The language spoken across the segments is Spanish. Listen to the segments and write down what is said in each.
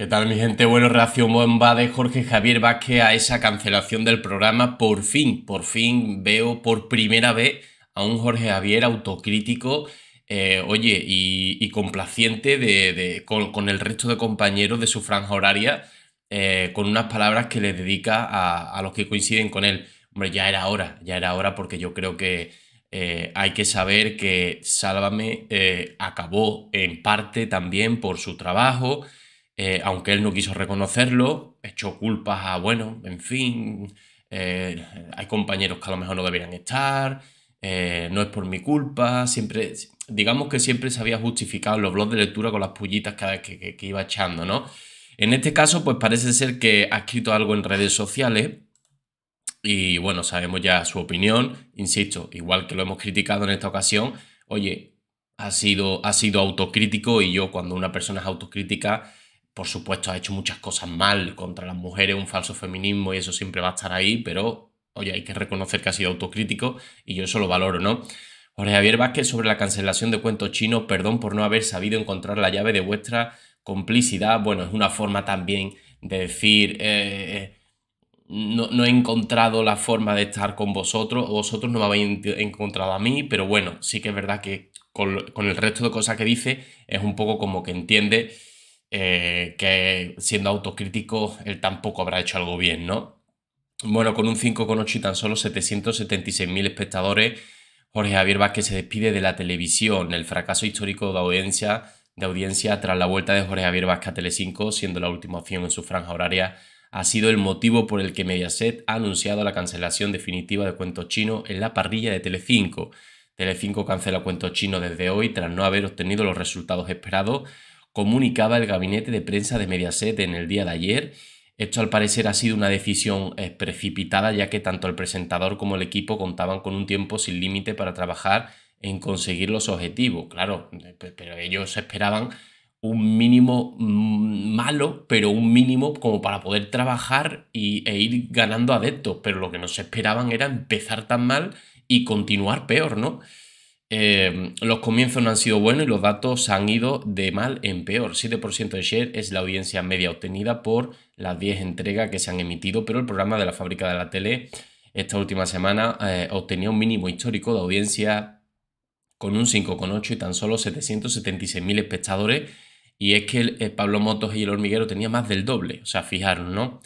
¿Qué tal mi gente? Bueno, reacción bomba de Jorge Javier Vázquez a esa cancelación del programa. Por fin, por fin veo por primera vez a un Jorge Javier autocrítico, eh, oye, y, complaciente de, con, el resto de compañeros de su franja horaria, eh, con unas palabras que le dedica a, los que coinciden con él. Hombre, ya era hora, ya era hora porque yo creo que eh, hay que saber que Sálvame acabó en parte también por su trabajo. Eh, aunque él no quiso reconocerlo, echó culpas a, bueno, en fin, eh, hay compañeros que a lo mejor no deberían estar, eh, no es por mi culpa, siempre, digamos que siempre se había justificado los blogs de lectura con las pullitas cada vez que, iba echando, ¿no? En este caso, pues parece ser que ha escrito algo en redes sociales y bueno, sabemos ya su opinión, insisto, igual que lo hemos criticado en esta ocasión, oye, ha sido, ha sido autocrítico y yo cuando una persona es autocrítica por supuesto, ha hecho muchas cosas mal contra las mujeres, un falso feminismo y eso siempre va a estar ahí, pero oye, hay que reconocer que ha sido autocrítico y yo eso lo valoro, ¿no? Jorge Javier Vázquez sobre la cancelación de cuentos chinos, perdón por no haber sabido encontrar la llave de vuestra complicidad. Bueno, es una forma también de decir, eh, eh, no, he encontrado la forma de estar con vosotros, o vosotros no me habéis encontrado a mí, pero bueno, sí que es verdad que con el resto de cosas que dice es un poco como que entiende eh, que siendo autocrítico él tampoco habrá hecho algo bien, ¿no? Bueno, con un 5,8 y tan solo 776.000 espectadores, Jorge Javier Vázquez se despide de la televisión, el fracaso histórico de audiencia, de audiencia tras la vuelta de Jorge Javier Vázquez a Telecinco, siendo la última opción en su franja horaria, ha sido el motivo por el que Mediaset ha anunciado la cancelación definitiva de Cuentos Chino en la parrilla de Tele5. Tele5 cancela Cuento Chino desde hoy tras no haber obtenido los resultados esperados comunicaba el gabinete de prensa de Mediaset en el día de ayer. Esto al parecer ha sido una decisión eh, precipitada ya que tanto el presentador como el equipo contaban con un tiempo sin límite para trabajar en conseguir los objetivos, claro, eh, pero ellos esperaban un mínimo mm, malo, pero un mínimo como para poder trabajar y, e ir ganando adeptos, pero lo que no se esperaban era empezar tan mal y continuar peor, ¿no? Em, los comienzos no han sido buenos y los datos han ido de mal en peor. 7% de share es la audiencia media obtenida por las 10 entregas que se han emitido, pero el programa de la fábrica de la tele esta última semana eh, obtenía un mínimo histórico de audiencia con un 5,8 y tan solo 776.000 espectadores. Y es que eh, Pablo Motos y el hormiguero tenían más del doble, o sea, fijaron, ¿no?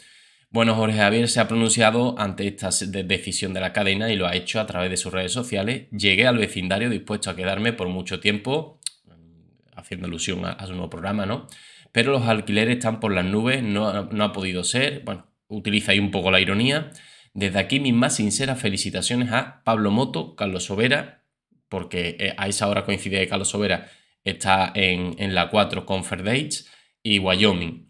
Bueno, Jorge Javier se ha pronunciado ante esta decisión de la cadena y lo ha hecho a través de sus redes sociales. Llegué al vecindario dispuesto a quedarme por mucho tiempo, mm, haciendo alusión a, su nuevo programa, ¿no? Pero los alquileres están por las nubes, no, ha podido ser. Bueno, utiliza ahí un poco la ironía. Desde aquí mis más sinceras felicitaciones a Pablo Moto, Carlos Sobera, porque eh, a esa hora coincide que Carlos Sobera está en, la 4 con Ferdates y Wyoming.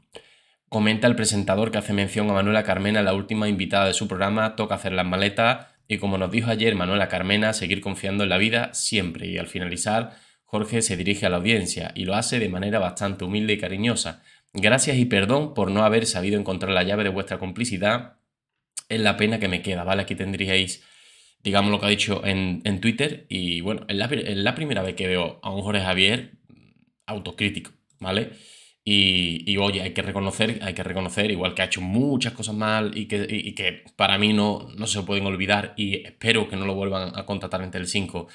Comenta el presentador que hace mención a Manuela Carmena, la última invitada de su programa, toca hacer las maletas y como nos dijo ayer Manuela Carmena, seguir confiando en la vida siempre y al finalizar Jorge se dirige a la audiencia y lo hace de manera bastante humilde y cariñosa. Gracias y perdón por no haber sabido encontrar la llave de vuestra complicidad. Es la pena que me queda, ¿vale? Aquí tendríais, digamos, lo que ha dicho en, Twitter. Y bueno, la, la primera vez que veo a un Jorge Javier autocrítico, ¿vale? Y, oye, hay que reconocer, hay que reconocer, igual que ha hecho muchas cosas mal y que, que para mí no, no se pueden olvidar y espero que no lo vuelvan a contratar en el 5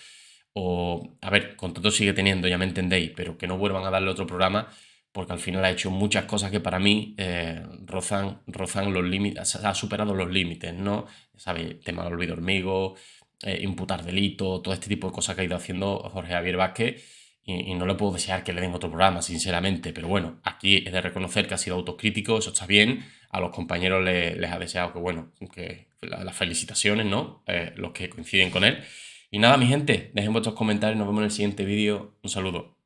o, a ver, contrato sigue teniendo, ya me entendéis, pero que no vuelvan a darle otro programa porque al final ha hecho muchas cosas que para mí eh, rozan, rozan, los límites, ha superado los límites, ¿no? sabe Tema del olvido hormigo, eh, imputar delito, todo este tipo de cosas que ha ido haciendo Jorge Javier Vázquez y, no le puedo desear que le den otro programa, sinceramente, pero bueno, aquí es de reconocer que ha sido autocrítico, eso está bien, a los compañeros les ha deseado que, bueno, que las felicitaciones, ¿no? Eh, los que coinciden con él. Y nada, mi gente, dejen vuestros comentarios, nos vemos en el siguiente vídeo, un saludo.